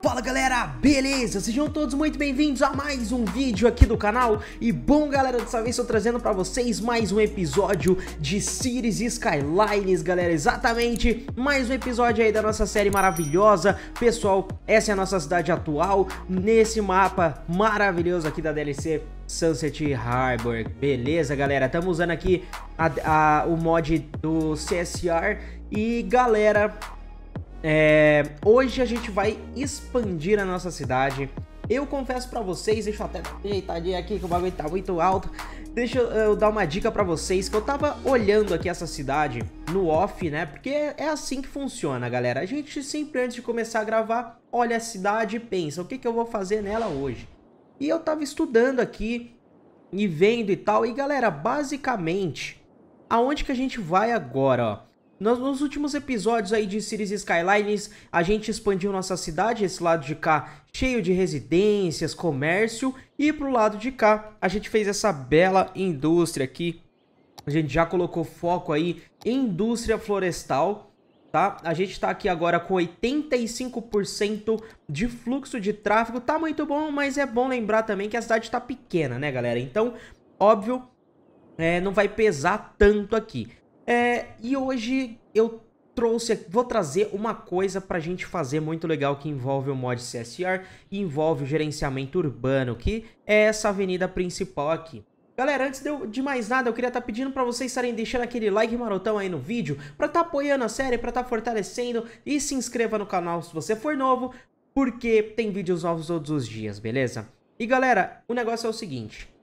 Fala galera, beleza? Sejam todos muito bem-vindos a mais um vídeo aqui do canal E bom galera, dessa vez estou trazendo para vocês mais um episódio de Cities Skylines galera Exatamente, mais um episódio aí da nossa série maravilhosa Pessoal, essa é a nossa cidade atual Nesse mapa maravilhoso aqui da DLC Sunset Harbor Beleza galera, estamos usando aqui a, a, o mod do CSR E galera, é, hoje a gente vai expandir a nossa cidade. Eu confesso para vocês, deixa eu até deitadinha aqui que o bagulho tá muito alto. Deixa eu dar uma dica para vocês que eu tava olhando aqui essa cidade no off, né? Porque é assim que funciona, galera. A gente sempre antes de começar a gravar, olha a cidade e pensa, o que que eu vou fazer nela hoje? E eu tava estudando aqui e vendo e tal. E galera, basicamente, aonde que a gente vai agora, ó? Nos, nos, últimos episódios aí de Cities Skylines, a gente expandiu nossa cidade, esse lado de cá cheio de residências, comércio, e pro lado de cá a gente fez essa bela indústria aqui. A gente já colocou foco aí em indústria florestal, tá? A gente tá aqui agora com 85% de fluxo de tráfego. Tá muito bom, mas é bom lembrar também que a cidade tá pequena, né, galera? Então, óbvio, é, não vai pesar tanto aqui. É, e hoje eu trouxe, vou trazer uma coisa pra gente fazer muito legal que envolve o mod CSR e envolve o gerenciamento urbano, que é essa avenida principal aqui. Galera, antes de, eu, de, mais nada, eu queria estar tá pedindo para vocês estarem deixando aquele like marotão aí no vídeo, para estar tá apoiando a série, para estar tá fortalecendo e se inscreva no canal se você for novo, porque tem vídeos novos todos os dias, beleza? E galera, o negócio é o seguinte,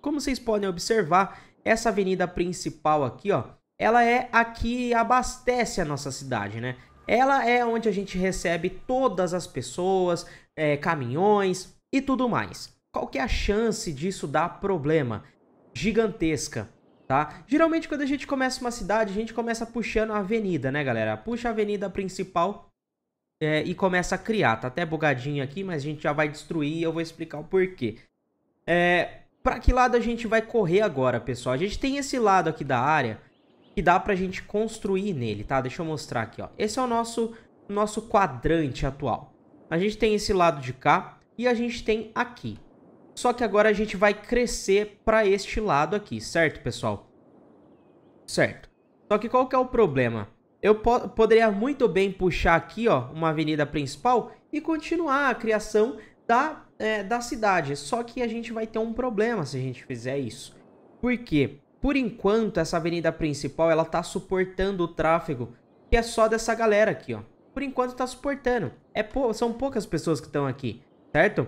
como vocês podem observar, essa avenida principal aqui, ó, ela é a que abastece a nossa cidade, né? Ela é onde a gente recebe todas as pessoas, é, caminhões e tudo mais. Qual que é a chance disso dar problema? Gigantesca, tá? Geralmente quando a gente começa uma cidade, a gente começa puxando a avenida, né, galera? Puxa a avenida principal é, e começa a criar. Tá até bugadinho aqui, mas a gente já vai destruir e eu vou explicar o porquê. É, pra que lado a gente vai correr agora, pessoal? A gente tem esse lado aqui da área que dá pra gente construir nele, tá? Deixa eu mostrar aqui, ó. Esse é o nosso, nosso quadrante atual. A gente tem esse lado de cá e a gente tem aqui. Só que agora a gente vai crescer para este lado aqui, certo, pessoal? Certo. Só que qual que é o problema? Eu po poderia muito bem puxar aqui, ó, uma avenida principal e continuar a criação da, é, da cidade. Só que a gente vai ter um problema se a gente fizer isso. Por quê? Por enquanto, essa avenida principal, ela tá suportando o tráfego, que é só dessa galera aqui, ó. Por enquanto tá suportando. É São poucas pessoas que estão aqui, certo?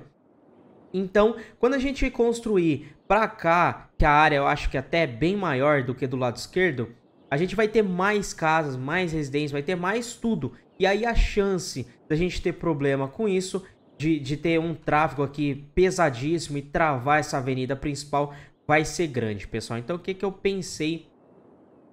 Então, quando a gente construir para cá, que a área eu acho que até é bem maior do que do lado esquerdo, a gente vai ter mais casas, mais residências, vai ter mais tudo. E aí a chance da gente ter problema com isso, de, de ter um tráfego aqui pesadíssimo e travar essa avenida principal, vai ser grande, pessoal. Então o que, que eu pensei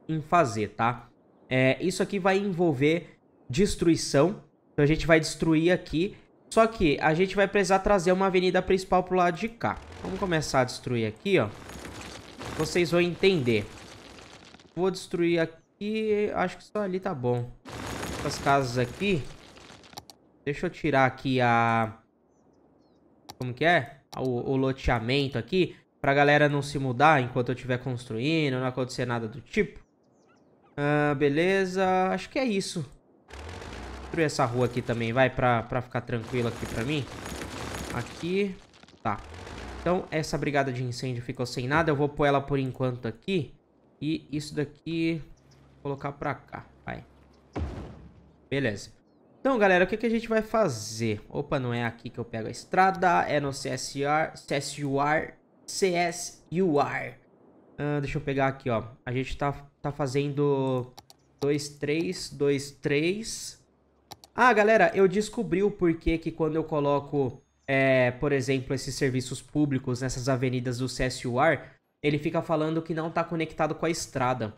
em fazer, tá? É, isso aqui vai envolver destruição, então a gente vai destruir aqui, só que a gente vai precisar trazer uma avenida principal pro lado de cá. Vamos começar a destruir aqui, ó. Vocês vão entender. Vou destruir aqui, acho que só ali tá bom. As casas aqui. Deixa eu tirar aqui a... Como que é? O, o loteamento aqui pra galera não se mudar enquanto eu estiver construindo, não acontecer nada do tipo. Ah, beleza, acho que é isso. construir essa rua aqui também, vai, pra, pra ficar tranquilo aqui pra mim. Aqui, tá. Então, essa brigada de incêndio ficou sem nada, eu vou pôr ela por enquanto aqui. E isso daqui, colocar pra cá, vai. Beleza. Então, galera, o que, que a gente vai fazer? Opa, não é aqui que eu pego a estrada, é no CSR, CSUR CSUR. Uh, ah, deixa eu pegar aqui, ó. A gente tá, tá fazendo 2, 3, 2, 3. Ah, galera, eu descobri o porquê que quando eu coloco, é, por exemplo, esses serviços públicos nessas avenidas do CSUR, ele fica falando que não tá conectado com a estrada.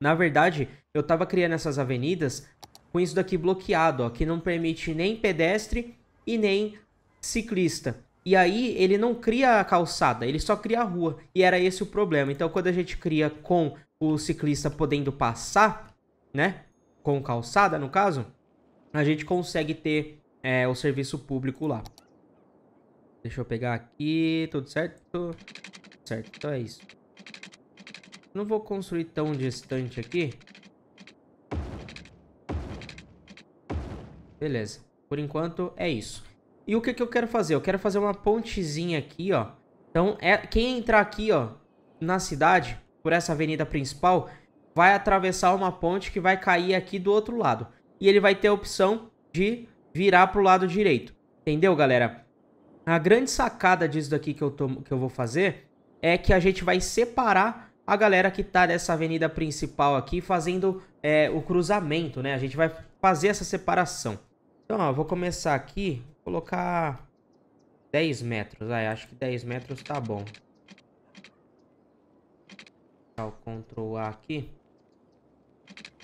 Na verdade, eu tava criando essas avenidas com isso daqui bloqueado, ó, que não permite nem pedestre e nem ciclista. E aí ele não cria a calçada, ele só cria a rua. E era esse o problema. Então quando a gente cria com o ciclista podendo passar, né? Com calçada, no caso, a gente consegue ter é, o serviço público lá. Deixa eu pegar aqui, tudo certo? Certo, então é isso. Não vou construir tão distante aqui. Beleza. Por enquanto, é isso. E o que, que eu quero fazer? Eu quero fazer uma pontezinha aqui, ó. Então, é, quem entrar aqui, ó, na cidade, por essa avenida principal, vai atravessar uma ponte que vai cair aqui do outro lado. E ele vai ter a opção de virar pro lado direito. Entendeu, galera? A grande sacada disso daqui que eu, tô, que eu vou fazer é que a gente vai separar a galera que tá dessa avenida principal aqui fazendo é, o cruzamento, né? A gente vai fazer essa separação. Então, ó, vou começar aqui, colocar 10 metros. Aí, acho que 10 metros tá bom. Tá, o Ctrl A aqui.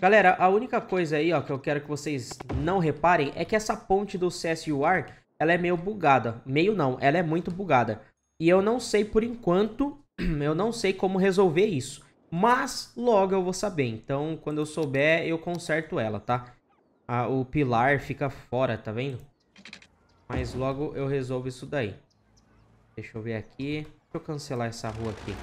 Galera, a única coisa aí, ó, que eu quero que vocês não reparem é que essa ponte do CSUR, ela é meio bugada. Meio não, ela é muito bugada. E eu não sei por enquanto, eu não sei como resolver isso. Mas logo eu vou saber, então quando eu souber eu conserto ela, tá? a, o pilar fica fora, tá vendo? Mas logo eu resolvo isso daí. Deixa eu ver aqui. Deixa eu cancelar essa rua aqui.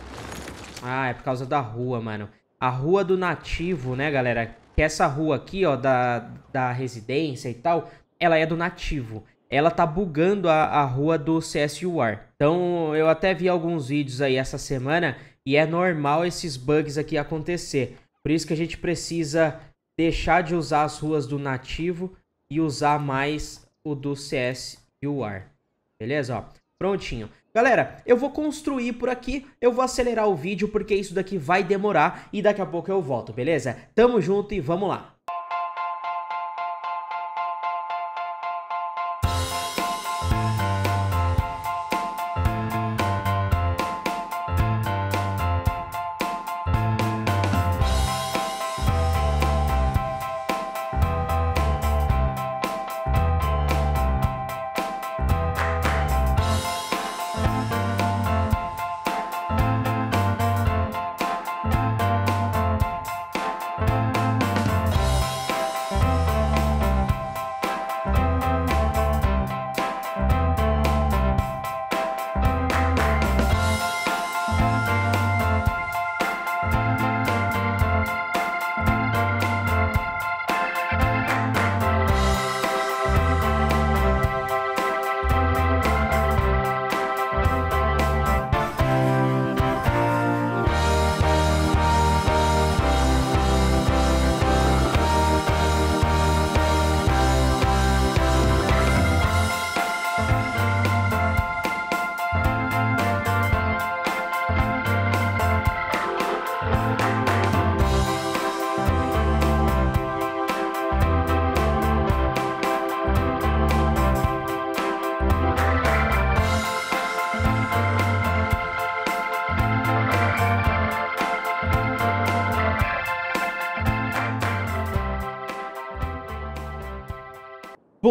Ah, é por causa da rua, mano. A rua do nativo, né, galera? Que essa rua aqui, ó, da, da residência e tal, ela é do nativo. Ela tá bugando a, a rua do CSUR. Então, eu até vi alguns vídeos aí essa semana e é normal esses bugs aqui acontecer. Por isso que a gente precisa deixar de usar as ruas do nativo e usar mais o do CS e o ar. Beleza? Ó, prontinho. Galera, eu vou construir por aqui, eu vou acelerar o vídeo porque isso daqui vai demorar e daqui a pouco eu volto, beleza? Tamo junto e vamos lá.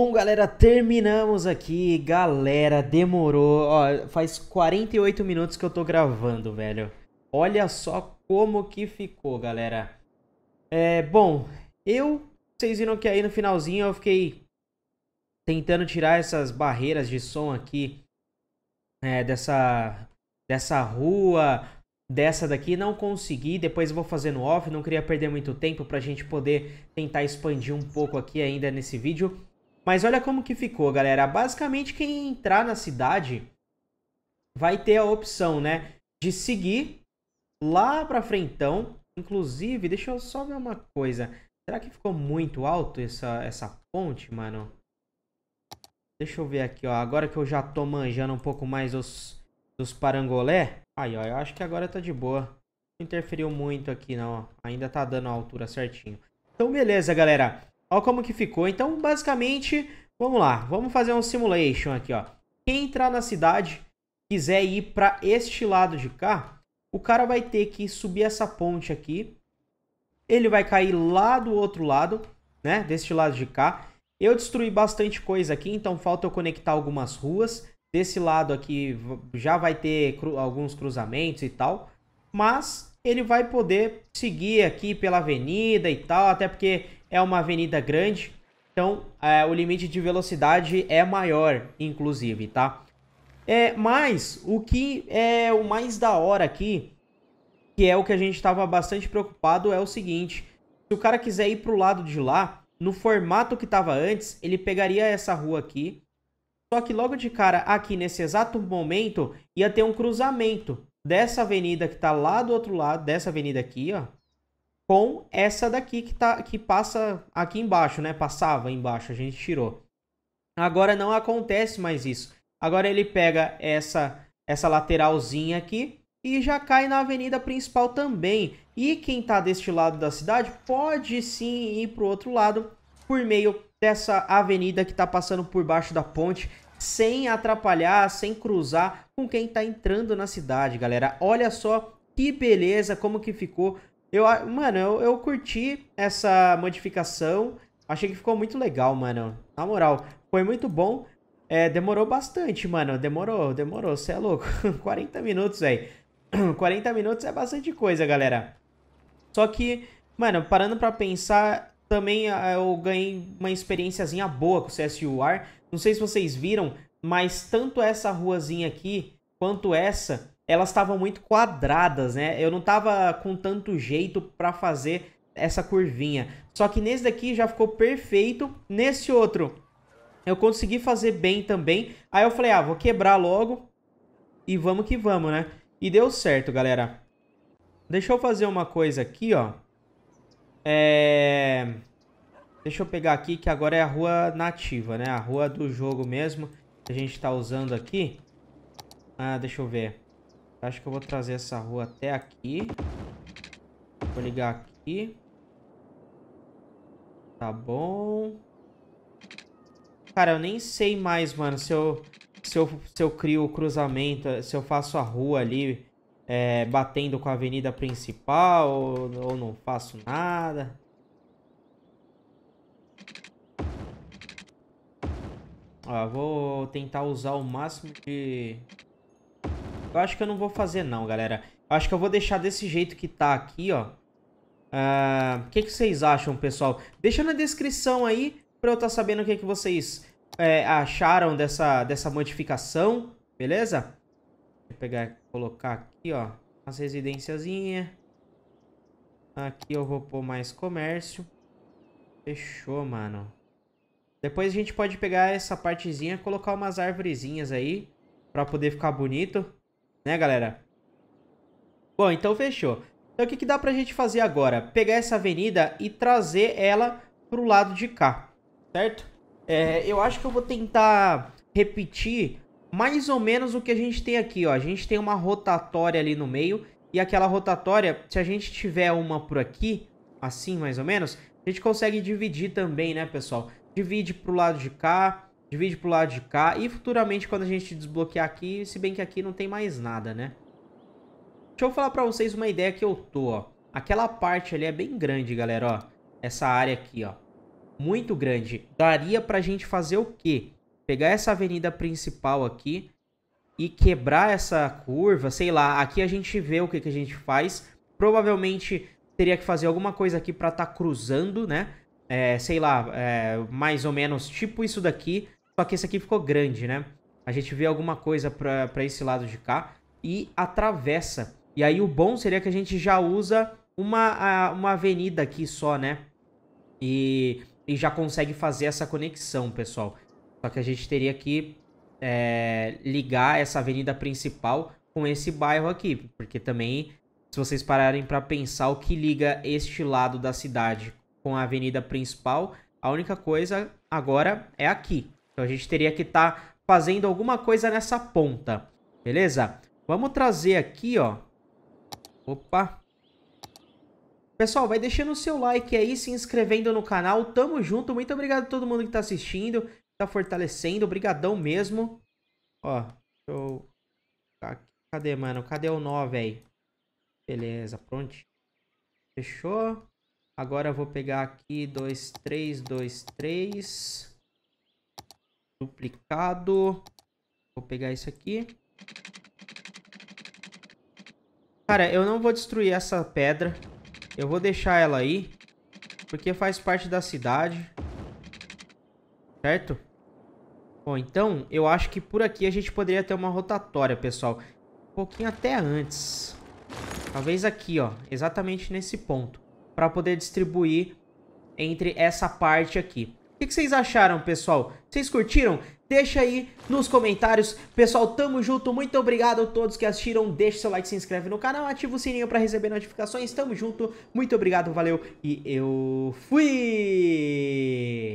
Bom, galera, terminamos aqui. Galera, demorou. Ó, faz 48 minutos que eu tô gravando, velho. Olha só como que ficou, galera. É, bom, eu... Vocês viram que aí no finalzinho eu fiquei tentando tirar essas barreiras de som aqui. É, dessa... Dessa rua, dessa daqui, não consegui, depois vou fazer no off, não queria perder muito tempo pra gente poder tentar expandir um pouco aqui ainda nesse vídeo. Mas olha como que ficou, galera. Basicamente, quem entrar na cidade vai ter a opção, né, de seguir lá pra frentão. Inclusive, deixa eu só ver uma coisa. Será que ficou muito alto essa, essa ponte, mano? Deixa eu ver aqui, ó. Agora que eu já tô manjando um pouco mais dos, os parangolé. Aí, ó, eu acho que agora tá de boa. Não interferiu muito aqui, não, ó. Ainda tá dando a altura certinho. Então, beleza, galera. Olha como que ficou. Então, basicamente, vamos lá. Vamos fazer um simulation aqui, ó. Quem entrar na cidade quiser ir para este lado de cá, o cara vai ter que subir essa ponte aqui. Ele vai cair lá do outro lado, né? Deste lado de cá. Eu destruí bastante coisa aqui, então falta eu conectar algumas ruas. Desse lado aqui já vai ter cru alguns cruzamentos e tal. Mas ele vai poder seguir aqui pela avenida e tal, até porque é uma avenida grande, então é, o limite de velocidade é maior, inclusive, tá? É, mas o que é o mais da hora aqui, que é o que a gente estava bastante preocupado, é o seguinte: se o cara quiser ir para o lado de lá, no formato que estava antes, ele pegaria essa rua aqui. Só que logo de cara, aqui nesse exato momento, ia ter um cruzamento dessa avenida que está lá do outro lado, dessa avenida aqui, ó, com essa daqui que, tá, que passa aqui embaixo, né? Passava embaixo, a gente tirou. Agora não acontece mais isso. Agora ele pega essa, essa lateralzinha aqui e já cai na avenida principal também. E quem está deste lado da cidade pode sim ir para o outro lado por meio dessa avenida que está passando por baixo da ponte sem atrapalhar, sem cruzar com quem está entrando na cidade, galera. Olha só que beleza como que ficou eu, mano, eu, eu curti essa modificação. Achei que ficou muito legal, mano. Na moral, foi muito bom. É, demorou bastante, mano. Demorou, demorou. Você é louco. 40 minutos, velho. 40 minutos é bastante coisa, galera. Só que, mano, parando pra pensar, também ah, eu ganhei uma experiênciazinha boa com o CSUR. Não sei se vocês viram, mas tanto essa ruazinha aqui quanto essa elas estavam muito quadradas, né? Eu não tava com tanto jeito para fazer essa curvinha. Só que nesse daqui já ficou perfeito. Nesse outro, eu consegui fazer bem também. Aí eu falei, ah, vou quebrar logo. E vamos que vamos, né? E deu certo, galera. Deixa eu fazer uma coisa aqui, ó. É... Deixa eu pegar aqui, que agora é a rua nativa, né? A rua do jogo mesmo. Que a gente tá usando aqui. Ah, deixa eu ver. Acho que eu vou trazer essa rua até aqui. Vou ligar aqui. Tá bom. Cara, eu nem sei mais, mano, se eu, se eu, se eu crio o cruzamento, se eu faço a rua ali é, batendo com a avenida principal ou, ou não faço nada. Ó, vou tentar usar o máximo de eu acho que eu não vou fazer não, galera. Eu acho que eu vou deixar desse jeito que tá aqui, ó. Ah, o uh, que, que vocês acham, pessoal? Deixa na descrição aí pra eu estar tá sabendo o que, que vocês é, acharam dessa, dessa modificação, beleza? Deixa eu pegar, colocar aqui, ó, as residênciazinha. Aqui eu vou pôr mais comércio. Fechou, mano. Depois a gente pode pegar essa partezinha, colocar umas árvorezinhas aí, pra poder ficar bonito né, galera? Bom, então fechou. Então o que, que dá pra gente fazer agora? Pegar essa avenida e trazer ela pro lado de cá, certo? É, eu acho que eu vou tentar repetir mais ou menos o que a gente tem aqui, ó. A gente tem uma rotatória ali no meio e aquela rotatória, se a gente tiver uma por aqui, assim mais ou menos, a gente consegue dividir também, né, pessoal? Divide pro lado de cá, divide pro lado de cá. E futuramente, quando a gente desbloquear aqui, se bem que aqui não tem mais nada, né? Deixa eu falar pra vocês uma ideia que eu tô, ó. Aquela parte ali é bem grande, galera, ó. Essa área aqui, ó. Muito grande. Daria pra gente fazer o quê? Pegar essa avenida principal aqui e quebrar essa curva, sei lá. Aqui a gente vê o que, que a gente faz. Provavelmente teria que fazer alguma coisa aqui pra tá cruzando, né? É, sei lá, é, mais ou menos tipo isso daqui. Só que esse aqui ficou grande, né? A gente vê alguma coisa para esse lado de cá e atravessa. E aí o bom seria que a gente já usa uma, uma avenida aqui só, né? E, e já consegue fazer essa conexão, pessoal. Só que a gente teria que é, ligar essa avenida principal com esse bairro aqui. Porque também, se vocês pararem para pensar o que liga este lado da cidade com a avenida principal, a única coisa agora é aqui. Então a gente teria que estar tá fazendo alguma coisa nessa ponta, beleza? Vamos trazer aqui, ó. Opa. Pessoal, vai deixando o seu like aí, se inscrevendo no canal. Tamo junto. Muito obrigado a todo mundo que tá assistindo, tá fortalecendo. Obrigadão mesmo. Ó, deixa eu... Cadê, mano? Cadê o nó, velho? Beleza, pronto. Fechou. Agora eu vou pegar aqui 2, 3, 2, 3. Duplicado. Vou pegar isso aqui. Cara, eu não vou destruir essa pedra. Eu vou deixar ela aí. Porque faz parte da cidade. Certo? Bom, então, eu acho que por aqui a gente poderia ter uma rotatória, pessoal. Um pouquinho até antes. Talvez aqui, ó. Exatamente nesse ponto. Pra poder distribuir entre essa parte aqui. O que vocês acharam, pessoal? Vocês curtiram? Deixa aí nos comentários. Pessoal, tamo junto. Muito obrigado a todos que assistiram. Deixa seu like, se inscreve no canal, ativa o sininho para receber notificações. Tamo junto. Muito obrigado, valeu e eu fui!